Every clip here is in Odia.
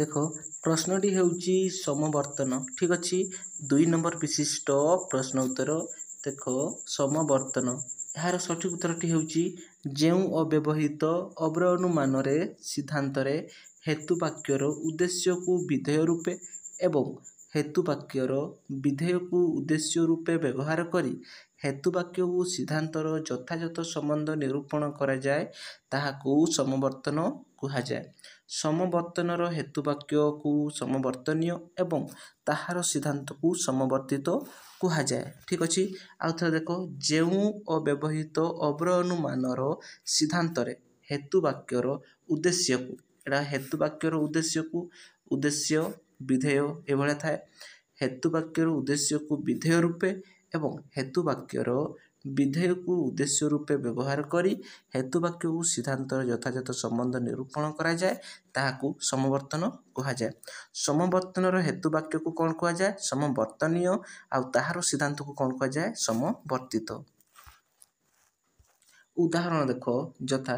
ଦେଖ ପ୍ରଶ୍ନଟି ହେଉଛି ସମବର୍ତ୍ତନ ଠିକ୍ ଅଛି ଦୁଇ ନମ୍ବର ବିଶିଷ୍ଟ ପ୍ରଶ୍ନ ଉତ୍ତର ଦେଖ ସମବର୍ତ୍ତନ ଏହାର ସଠିକ୍ ଉତ୍ତରଟି ହେଉଛି ଯେଉଁ ଅବ୍ୟବହିତ ଅବ୍ର ଅନୁମାନରେ ସିଦ୍ଧାନ୍ତରେ ହେତୁ ବାକ୍ୟର ଉଦ୍ଦେଶ୍ୟକୁ ବିଧେୟ ରୂପେ ଏବଂ ହେତୁ ବାକ୍ୟର ବିଧେୟକୁ ଉଦ୍ଦେଶ୍ୟ ରୂପେ ବ୍ୟବହାର କରି ହେତୁ ବାକ୍ୟକୁ ସିଦ୍ଧାନ୍ତର ଯଥାଯଥ ସମ୍ବନ୍ଧ ନିରୂପଣ କରାଯାଏ ତାହାକୁ ସମବର୍ତ୍ତନ କୁହାଯାଏ ସମବର୍ତ୍ତନର ହେତୁ ବାକ୍ୟକୁ ସମବର୍ତ୍ତନୀୟ ଏବଂ ତାହାର ସିଦ୍ଧାନ୍ତକୁ ସମବର୍ତ୍ତିତ କୁହାଯାଏ ଠିକ୍ ଅଛି ଆଉ ଥରେ ଦେଖ ଯେଉଁ ଅବ୍ୟବହିତ ଅବ୍ର ଅନୁମାନର ସିଦ୍ଧାନ୍ତରେ ହେତୁ ବାକ୍ୟର ଉଦ୍ଦେଶ୍ୟକୁ ଏଇଟା ହେତୁ ବାକ୍ୟର ଉଦ୍ଦେଶ୍ୟକୁ ଉଦ୍ଦେଶ୍ୟ ବିଧେୟ ଏଭଳିଆ ଥାଏ ହେତୁ ବାକ୍ୟର ଉଦ୍ଦେଶ୍ୟକୁ ବିଧେୟ ରୂପେ ଏବଂ ହେତୁ ବାକ୍ୟର ବିଧେୟକୁ ଉଦ୍ଦେଶ୍ୟ ରୂପେ ବ୍ୟବହାର କରି ହେତୁବାକ୍ୟକୁ ସିଦ୍ଧାନ୍ତର ଯଥାଯଥ ସମ୍ବନ୍ଧ ନିରୂପଣ କରାଯାଏ ତାହାକୁ ସମବର୍ତ୍ତନ କୁହାଯାଏ ସମବର୍ତ୍ତନର ହେତୁ ବାକ୍ୟକୁ କ'ଣ କୁହାଯାଏ ସମବର୍ତ୍ତନୀୟ ଆଉ ତାହାର ସିଦ୍ଧାନ୍ତକୁ କ'ଣ କୁହାଯାଏ ସମବର୍ତ୍ତିତ ଉଦାହରଣ ଦେଖ ଯଥା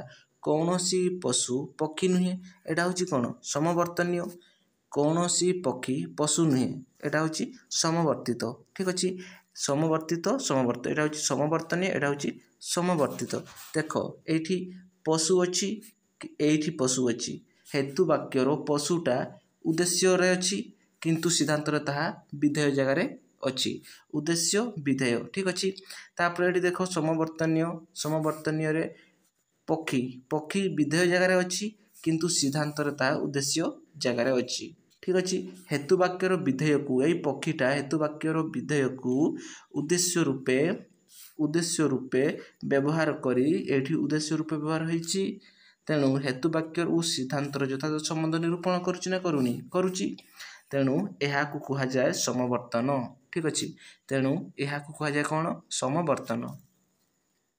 କୌଣସି ପଶୁ ପକ୍ଷୀ ନୁହେଁ ଏଇଟା ହେଉଛି କ'ଣ ସମବର୍ତ୍ତନୀୟ କୌଣସି ପକ୍ଷୀ ପଶୁ ନୁହେଁ ଏଇଟା ହେଉଛି ସମବର୍ତ୍ତିତ ଠିକ୍ ଅଛି ସମବର୍ତ୍ତିତ ସମବର୍ତ୍ତ ଏଇଟା ହେଉଛି ସମବର୍ତ୍ତନୀୟ ଏଇଟା ହେଉଛି ସମବର୍ତ୍ତିତ ଦେଖ ଏଇଠି ପଶୁ ଅଛି ଏଇଠି ପଶୁ ଅଛି ହେତୁ ବାକ୍ୟର ପଶୁଟା ଉଦ୍ଦେଶ୍ୟରେ ଅଛି କିନ୍ତୁ ସିଦ୍ଧାନ୍ତରେ ତାହା ବିଧେୟ ଜାଗାରେ ଅଛି ଉଦ୍ଦେଶ୍ୟ ବିଧେୟ ଠିକ୍ ଅଛି ତାପରେ ଏଠି ଦେଖ ସମବର୍ତ୍ତନୀୟ ସମବର୍ତ୍ତନୀୟରେ ପକ୍ଷୀ ପକ୍ଷୀ ବିଧେୟ ଜାଗାରେ ଅଛି କିନ୍ତୁ ସିଦ୍ଧାନ୍ତରେ ତାହା ଉଦ୍ଦେଶ୍ୟ ଜାଗାରେ ଅଛି ଠିକ୍ ଅଛି ହେତୁ ବାକ୍ୟର ବିଧେୟକୁ ଏଇ ପକ୍ଷୀଟା ହେତୁ ବାକ୍ୟର ବିଧେୟକୁ ଉଦ୍ଦେଶ୍ୟ ରୂପେ ଉଦ୍ଦେଶ୍ୟ ରୂପେ ବ୍ୟବହାର କରି ଏଇଠି ଉଦ୍ଦେଶ୍ୟ ରୂପେ ବ୍ୟବହାର ହୋଇଛି ତେଣୁ ହେତୁ ବାକ୍ୟର ଓ ସିଦ୍ଧାନ୍ତର ଯଥାଯଥ ସମ୍ବନ୍ଧ ନିରୂପଣ କରୁଛି ନା କରୁନି କରୁଛି ତେଣୁ ଏହାକୁ କୁହାଯାଏ ସମବର୍ତ୍ତନ ଠିକ୍ ଅଛି ତେଣୁ ଏହାକୁ କୁହାଯାଏ କ'ଣ ସମବର୍ତ୍ତନ